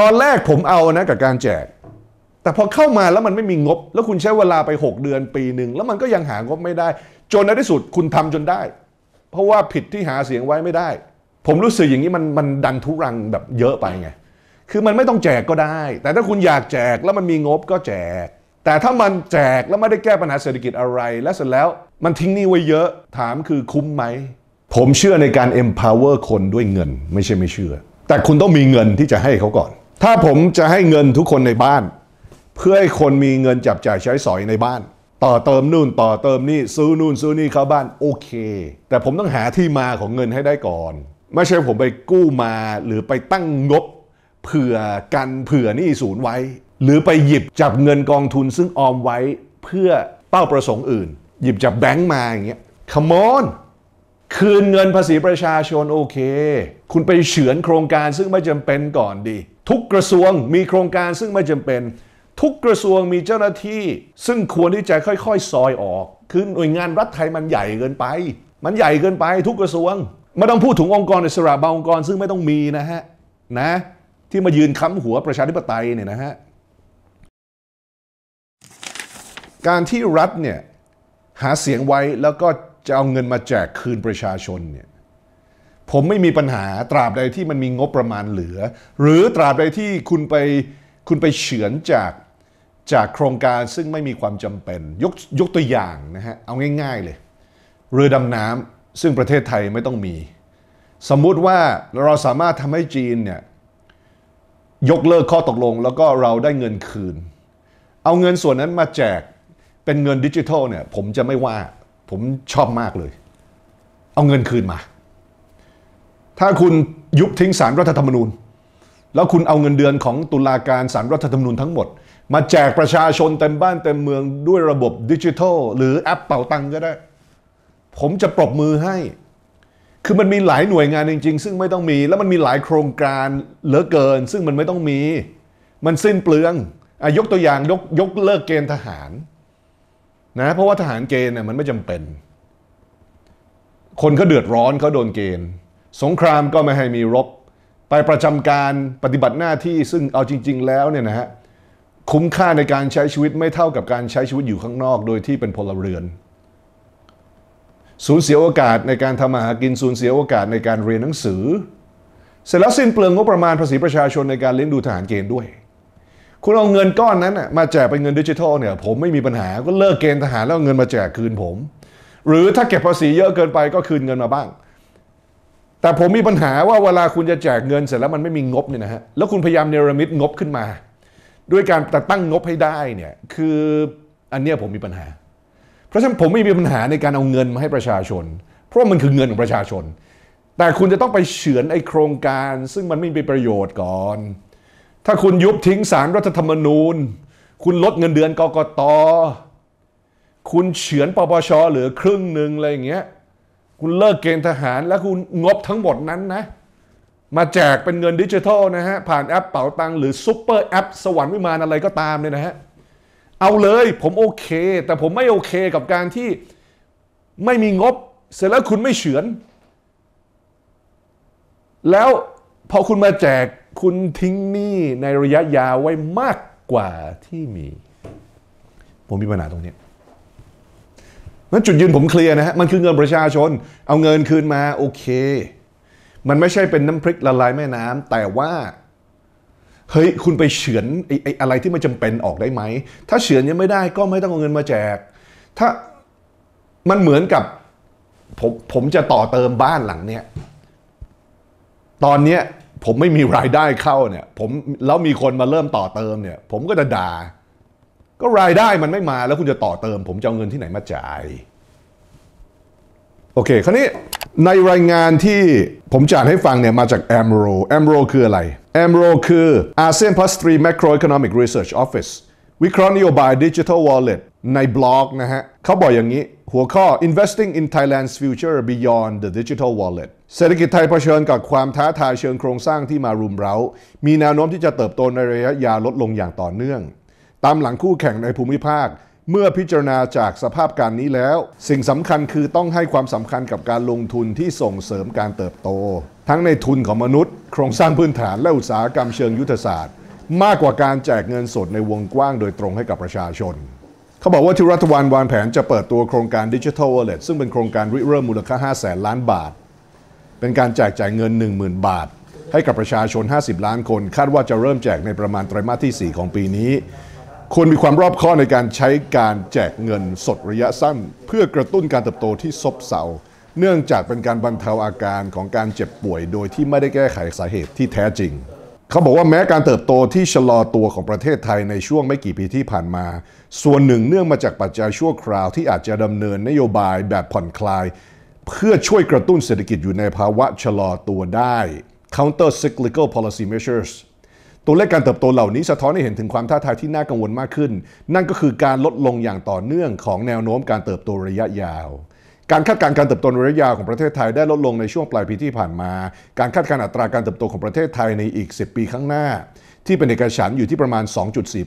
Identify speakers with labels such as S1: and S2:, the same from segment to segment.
S1: ตอนแรกผมเอานะกับการแจกแต่พอเข้ามาแล้วมันไม่มีงบ แล้วคุณใช้เวลาไป 6 เดือนปีหนึ่งแล้วมันก็ยังหางบไม่ได้จนในที่สุดคุณทำจนได้ เพราะว่าผิดที่หาเสียงไว้ไม่ได้ ผมรู้สึกอย่างนี้มันมันดันทุรังแบบเยอะไปไง คือมันไม่ต้องแจกก็ได้ แต่ถ้าคุณอยากแจกแล้วมันมีงบก็แจก แต่ถ้ามันแจกแล้วไม่ได้แก้ปัญหาเศรษฐกิจอะไร และเสร็จแล้วมันทิ้งนี่ไว้เยอะถามคือคุ้มไหมผมเชื่อในการ empower คนด้วยเงินไม่ใช่ไม่เชื่อ แต่คุณต้องมีเงินที่จะให้เขาก่อนถ้าผมจะให้เงินทุกคนในบ้าน เพื่อให้คนมีเงินจับจ่ายใช้สอยในบ้าน ต่อเติมนู่นต่อเติมนี่ซื้อนู่นซื้อนี่เข้าบ้าน โอเค แต่ผมต้องหาที่มาของเงินให้ได้ก่อน ไม่ใช่ผมไปกู้มาหรือไปตั้งงบ เผื่อกันเผื่อนี่ศูนย์ไว้ หรือไปหยิบจับเงินกองทุนซึ่งออมไว้เพื่อเป้าประสงค์อื่น หยิบจับแบงก์มาอย่างเงี้ยขมอนคืนเงินภาษีประชาชนโอเค คุณไปเฉือนโครงการซึ่งไม่จำเป็นก่อนดีทุกกระทรวงมีโครงการซึ่งไม่จำเป็น ทุกกระทรวงมีเจ้าหน้าที่ ซึ่งควรที่จะค่อยๆ ซอยออก คือ หน่วยงานรัฐไทยมันใหญ่เกินไป มันใหญ่เกินไป ทุกกระทรวงไม่ต้องพูดถึงองค์กรอิสระบางองค์กรซึ่งไม่ต้องมีนะฮะนะที่มายืนค้ำหัวประชาธิปไตยเนี่ยนะฮะการที่รัฐเนี่ยหาเสียงไว้แล้วก็จะเอาเงินมาแจกคืนประชาชนเนี่ยผมไม่มีปัญหาตราบใดที่มันมีงบประมาณเหลือ หรือตราบใดที่คุณไปคุณไปเฉือนจากจากโครงการซึ่งไม่มีความจำเป็น ยกยกตัวอย่างนะฮะเอาง่ายๆเลย เรือดำน้ำซึ่งประเทศไทยไม่ต้องมี สมมุติว่าเราสามารถทำให้จีนเนี่ยยกเลิกข้อตกลงแล้วก็เราได้เงินคืน เอาเงินส่วนนั้นมาแจกเป็นเงินดิจิทัลเนี่ยผมจะไม่ว่าผมชอบมากเลย เอาเงินคืนมาถ้าคุณยุบทิ้งสารรัฐธรรมนูญ แล้วคุณเอาเงินเดือนของตุลาการสารรัฐธรรมนูญทั้งหมด มาแจกประชาชนเต็มบ้านเต็มเมืองด้วยระบบดิจิทัล หรือแอปเป่าตังก็ได้ ผมจะปรบมือให้ คือมันมีหลายหน่วยงานจริง ๆ ซึ่งไม่ต้องมี แล้วมันมีหลายโครงการเหลือเกิน ซึ่งมันไม่ต้องมี มันสิ้นเปลืองอยกตัวอย่างยกยกเลิกเกณฑ์ทหารนะเพราะว่าทหารเกณฑ์เนี่ยมันไม่จำเป็น คนเขาเดือดร้อนเขาโดนเกณฑ์สงครามก็ไม่ให้มีรบไปประจำการปฏิบัติหน้าที่ซึ่งเอาจริงๆแล้วเนี่ยนะฮะคุ้มค่าในการใช้ชีวิตไม่เท่ากับการใช้ชีวิตอยู่ข้างนอกโดยที่เป็นพลเรือนสูญเสียโอกาสในการทำมาหากินสูญเสียโอกาสในการเรียนหนังสือเสร็จแล้วสิ้นเปลืองงบประมาณภาษีประชาชนในการเลี้ยงดูทหารเกณฑ์ด้วย คุณเอาเงินก้อนนั้นมาแจกเป็นเงินดิจิทัลเนี่ยผมไม่มีปัญหาก็เลิกเกณฑ์ทหารแล้วเงินมาแจกคืนผม หรือถ้าเก็บภาษีเยอะเกินไปก็คืนเงินมาบ้างแต่ผมมีปัญหาว่าเวลาคุณจะแจกเงินเสร็จแล้วมันไม่มีงบเนี่ยนะฮะแล้วคุณพยายามเนรมิตงบขึ้นมา ด้วยการแต่ตั้งงบให้ได้เนี่ยคืออันเนี้ยผมมีปัญหา เพราะฉะนั้นผมไม่มีปัญหาในการเอาเงินมาให้ประชาชน เพราะมันคือเงินของประชาชน แต่คุณจะต้องไปเฉือนไอโครงการ ซึ่งมันไม่มีประโยชน์ก่อน ถ้าคุณยุบทิ้งสารรัฐธรรมนูญ คุณลดเงินเดือนกกตคุณเฉือนปปชเหลือครึ่งหนึ่งอะไรอย่างเงี้ยคุณเลิกเกณฑ์ทหารแล้วคุณงบทั้งหมดนั้นนะ มาแจกเป็นเงินดิจิทัลนะฮะ ผ่านแอป เป๋าตังหรือซุปเปอร์แอป สวรรค์วิมานอะไรก็ตามเนี่ยนะฮะ เอาเลยผมโอเค แต่ผมไม่โอเคกับการที่ไม่มีงบ เสร็จแล้วคุณไม่เฉือน แล้วพอคุณมาแจกคุณทิ้งหนี้ในระยะยาวไว้มากกว่าที่มี ผมมีปัญหาตรงนี้นั้นจุดยืนผมเคลียร์นะฮะ มันคือเงินประชาชน เอาเงินคืนมาโอเค มันไม่ใช่เป็นน้ำพริกละลายแม่น้ำแต่ว่าเฮ้ยคุณไปเฉือนไอ้ไออะไรที่ไม่จำเป็นออกได้ไหมถ้าเฉือนยังไม่ได้ ก็ไม่ต้องเอาเงินมาแจก ถ้ามันเหมือนกับผมผมจะต่อเติมบ้านหลังเนี้ย ตอนเนี้ยผมไม่มีรายได้เข้าเนี่ยผมแล้วมีคนมาเริ่มต่อเติมเนี่ยผมก็จะด่าก็รายได้ มันไม่มาแล้วคุณจะต่อเติมผมจะเอาเงินที่ไหนมาจ่าย โอเคคราวนี้ในรายงานที่ผมจ่ายให้ฟังเนี่ยมาจาก AMRO AMRO คืออะไร AMRO คือ ASEAN Plus 3 Macroeconomic Research Office วิเคราะห์นโยบาย Digital Wallet ในบล็อกนะฮะเขาบอกอย่างนี้หัวข้อ Investing in Thailand's Future Beyond the Digital Wallet เศรษฐกิจไทยเผชิญกับความท้าทายเชิงโครงสร้างที่มารุมเร้ามีแนวโน้มที่จะเติบโตในระยะยาวลดลงอย่างต่อเนื่องตามหลังคู่แข่งในภูมิภาค เมื่อพิจารณาจากสภาพการนี้แล้ว สิ่งสำคัญคือต้องให้ความสำคัญกับการลงทุนที่ส่งเสริมการเติบโต ทั้งในทุนของมนุษย์โครงสร้างพื้นฐานและอุตสาหกรรมเชิงยุทธศาสตร์ มากกว่าการแจกเงินสดในวงกว้างโดยตรงให้กับประชาชน เขาบอกว่าที่รัฐบาลวางแผนจะเปิดตัวโครงการดิจิทัลวอลเล็ซึ่งเป็นโครงการริเริ่มมูลค่า5 0 0แสนล้านบาทเป็นการแจกจ่ายเงิน 10,000 บาท ให้กับประชาชน 50 ล้านคนคาดว่าจะเริ่มแจกในประมาณไตรมาสที่ 4 ของปีนี้ควรมีความรอบคอบในการใช้การแจกเงินสดระยะสั้น เพื่อกระตุ้นการเติบโตที่ซบเซาเนื่องจากเป็นการบรรเทาอาการของการเจ็บป่วย โดยที่ไม่ได้แก้ไขสาเหตุที่แท้จริง เขาบอกว่าแม้การเติบโตที่ชะลอตัวของประเทศไทยในช่วงไม่กี่ปีที่ผ่านมา ส่วนหนึ่งเนื่องมาจากปัจจัยชั่วคราวที่อาจจะดำเนินนโยบายแบบผ่อนคลาย เพื่อช่วยกระตุ้นเศรษฐกิจอยู่ในภาวะชะลอตัวได้ counter cyclical policy measures ตัวเลขการเติบโตเหล่านี้สะท้อนให้เห็นถึงความท้าทายที่น่ากังวลมากขึ้น นั่นก็คือการลดลงอย่างต่อเนื่องของแนวโน้มการเติบโตระยะยาว การคาดการณ์การเติบโตระยะยาวของประเทศไทยได้ลดลงในช่วงปลายปีที่ผ่านมา การคาดการณ์อัตราการเติบโตของประเทศไทยในอีก 10 ปีข้างหน้าที่เป็นเอกฉันอยู่ที่ประมาณ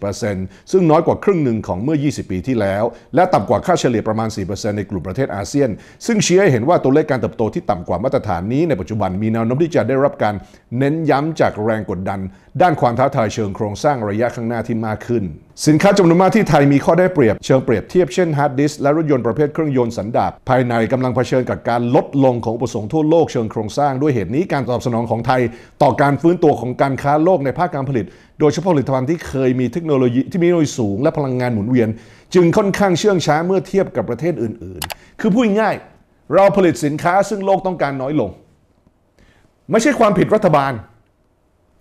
S1: 2.4%ซึ่งน้อยกว่าครึ่งหนึ่งของเมื่อ 20 ปีที่แล้ว และต่ำกว่าค่าเฉลี่ยประมาณ 4%ในกลุ่มประเทศอาเซียน ซึ่งเชียให้เห็นว่าตัวเลขการเติบโตที่ต่ำกว่ามาตรฐานนี้ ในปัจจุบันมีแนวโน้มที่จะได้รับการ เน้นย้ำจากแรงกดดัน ด้านความท้าทายเชิงโครงสร้างระยะข้างหน้าที่มากขึ้นสินค้าจำนวนมากที่ไทยมีข้อได้เปรียบเชิงเปรียบเทียบเช่นฮาร์ดดิสและรถยนต์ประเภทเครื่องยนต์สันดาปภายในกำลังเผชิญกับการลดลงของอุปสงค์ทั่วโลกเชิงโครงสร้างด้วยเหตุนี้การตอบสนองของไทยต่อการฟื้นตัวของการค้าโลกในภาคการผลิตโดยเฉพาะผลิตภัณฑ์ที่เคยมีเทคโนโลยีที่มีโดยสูงและพลังงานหมุนเวียนจึงค่อนข้างเชื่องช้าเมื่อเทียบกับประเทศอื่นๆ คือพูดง่ายเราผลิตสินค้าซึ่งโลกต้องการน้อยลง ไม่ใช่ความผิดรัฐบาล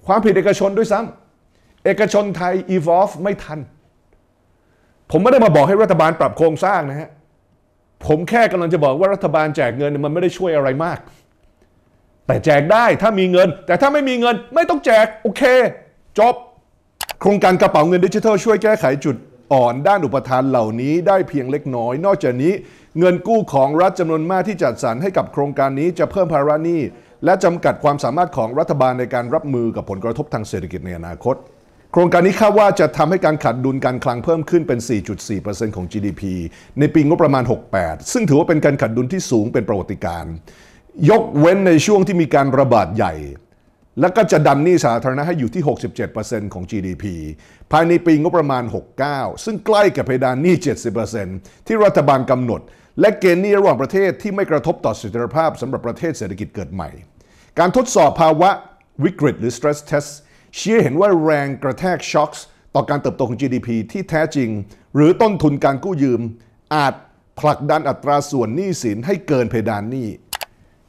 S1: ความผิดเอกชนด้วยซ้ำเอกชนไทย evolve ไม่ทัน ผมไม่ได้มาบอกให้รัฐบาลปรับโครงสร้างนะฮะ ผมแค่กำลังจะบอกว่ารัฐบาลแจกเงิน มันไม่ได้ช่วยอะไรมาก แต่แจกได้ถ้ามีเงิน แต่ถ้าไม่มีเงินไม่ต้องแจก โอเค จบ โครงการกระเป๋าเงินดิจิทัลช่วยแก้ไขจุดอ่อนด้านอุปทานเหล่านี้ได้เพียงเล็กน้อย นอกจากนี้ เงินกู้ของรัฐจำนวนมากที่จัดสรรให้กับโครงการนี้จะเพิ่มภาระหนี้และจำกัดความสามารถของรัฐบาลในการรับมือกับผลกระทบทางเศรษฐกิจในอนาคตโครงการนี้คาดว่าจะทำให้การขาดดุลการคลังเพิ่มขึ้นเป็น 4.4%ของ GDP ในปีงบประมาณ 68 ซึ่งถือว่าเป็นการขาดดุลที่สูงเป็นประวัติการ ยกเว้นในช่วงที่มีการระบาดใหญ่ และก็จะดันหนี้สาธารณะให้อยู่ที่ 67%ของ GDP ภายในปีงบประมาณ 69 ซึ่งใกล้กับเพดานหนี้ 70%ที่รัฐบาลกำหนด และเกณฑ์หนี้ระหว่างประเทศที่ไม่กระทบต่อเสถียรภาพสำหรับประเทศเศรษฐกิจเกิดใหม่ การทดสอบภาวะวิกฤตหรือ stress test เชีอเห็นว่าแรงกระแทกช็อคต่อการเติบโตของ GDP ที่แท้จริง หรือต้นทุนการกู้ยืม อาจผลักดันอัตราส่วนหนี้สินให้เกินเพดานหนี้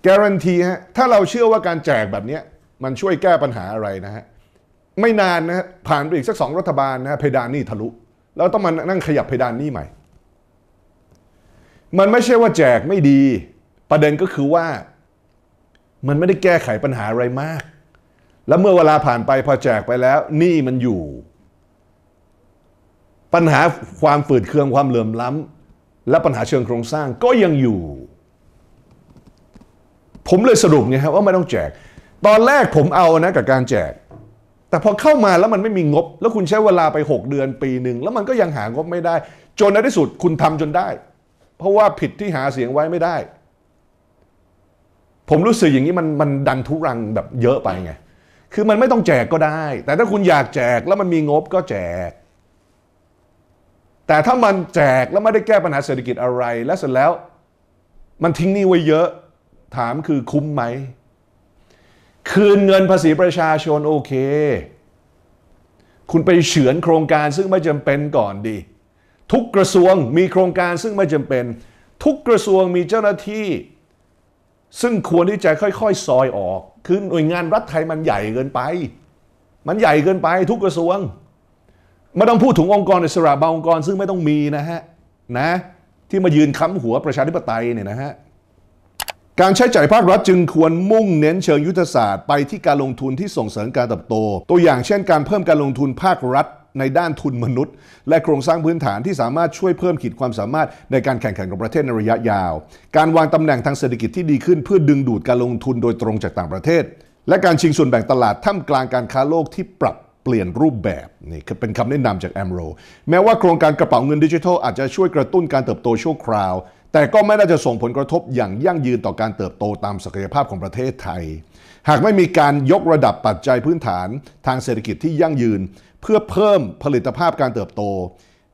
S1: การันตีฮะถ้าเราเชื่อว่าการแจกแบบนี้ มันช่วยแก้ปัญหาอะไรนะฮะไม่นานนะผ่านไปอีกสักสองรัฐบาลนะเพดานหนี้ทะลุ แล้วต้องมานั่งขยับเพดานหนี้ใหม่ มันไม่ใช่ว่าแจกไม่ดี ประเด็นก็คือว่า มันไม่ได้แก้ไขปัญหาอะไรมากแล้วเมื่อเวลาผ่านไปพอแจกไปแล้วหนี้มันอยู่ ปัญหาความฝืดเคืองความเหลื่อมล้ำ และปัญหาเชิงโครงสร้างก็ยังอยู่ ผมเลยสรุปไงครับ ว่าไม่ต้องแจก ตอนแรกผมเอานะกับการแจก แต่พอเข้ามาแล้วมันไม่มีงบ แล้วคุณใช้เวลาไป 6 เดือนปีหนึ่ง แล้วมันก็ยังหางบไม่ได้ จนในที่สุดคุณทำจนได้ เพราะว่าผิดที่หาเสียงไว้ไม่ได้ ผมรู้สึกอย่างนี้มันมันดันทุรังแบบเยอะไปไงคือมันไม่ต้องแจกก็ได้ แต่ถ้าคุณอยากแจกแล้วมันมีงบก็แจก แต่ถ้ามันแจกแล้วไม่ได้แก้ปัญหาเศรษฐกิจอะไรและเสร็จแล้วมันทิ้งนี่ไว้เยอะ ถามคือคุ้มไหม คืนเงินภาษีประชาชนโอเค คุณไปเฉือนโครงการซึ่งไม่จำเป็นก่อนดี ทุกกระทรวงมีโครงการซึ่งไม่จำเป็น ทุกกระทรวงมีเจ้าหน้าที่ ซึ่งควรที่จะค่อย ๆ ซอยออกคือหน่วยงานรัฐไทยมันใหญ่เกินไป มันใหญ่เกินไปทุกกระทรวงไม่ต้องพูดถึงองค์กรอิสระบางองค์กรซึ่งไม่ต้องมีนะฮะ นะที่มายืนค้ำหัวประชาธิปไตยเนี่ยนะฮะ การใช้จ่ายภาครัฐจึงควรมุ่งเน้นเชิงยุทธศาสตร์ไปที่การลงทุนที่ส่งเสริมการเติบโต ตัวอย่างเช่นการเพิ่มการลงทุนภาครัฐในด้านทุนมนุษย์ และโครงสร้างพื้นฐานที่สามารถช่วยเพิ่มขีดความสามารถในการแข่งขันกับประเทศในระยะยาว การวางตำแหน่งทางเศรษฐกิจที่ดีขึ้นเพื่อดึงดูดการลงทุนโดยตรงจากต่างประเทศ และการชิงส่วนแบ่งตลาดท่ามกลางการค้าโลกที่ปรับเปลี่ยนรูปแบบ นี่เป็นคำแนะนำจากแอมโรแม้ว่าโครงการกระเป๋าเงินดิจิทัลอาจจะช่วยกระตุ้นการเติบโตชั่วคราว แต่ก็ไม่น่าจะส่งผลกระทบอย่างยั่งยืนต่อการเติบโตตามศักยภาพของประเทศไทย หากไม่มีการยกระดับปัจจัยพื้นฐาน ทางเศรษฐกิจที่ยั่งยืนเพื่อเพิ่มผลิตภาพการเติบโต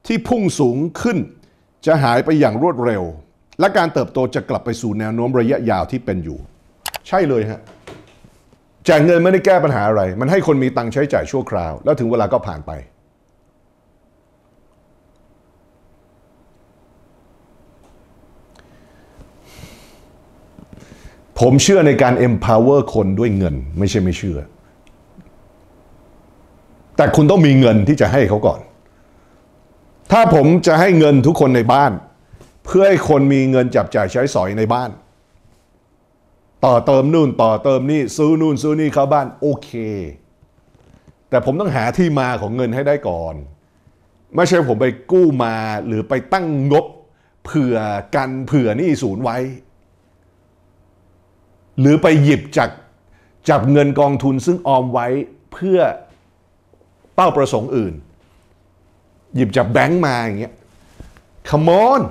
S1: ที่พุ่งสูงขึ้น จะหายไปอย่างรวดเร็ว และการเติบโตจะกลับไปสู่แนวโน้มระยะยาวที่เป็นอยู่ ใช่เลยฮะแจกเงินไม่ได้แก้ปัญหาอะไร มันให้คนมีตังค์ใช้จ่ายชั่วคราว แล้วถึงเวลาก็ผ่านไป ผมเชื่อในการ empower คนด้วยเงินไม่ใช่ไม่เชื่อแต่คุณต้องมีเงินที่จะให้เขาก่อน ถ้าผมจะให้เงินทุกคนในบ้าน เพื่อให้คนมีเงินจับจ่ายใช้สอยในบ้าน ต่อเติมนู่น ต่อเติมนี่ซื้อนู่นซื้อนี่เข้าบ้าน โอเค แต่ผมต้องหาที่มาของเงินให้ได้ก่อน ไม่ใช่ผมไปกู้มาหรือไปตั้งงบเผื่อกันเผื่อนี่ศูนย์ไว้ หรือไปหยิบจากจับเงินกองทุนซึ่งออมไว้เพื่อ้าประสงค์อื่น หยิบจากแบงค์มาอย่างเงี้ยขมอน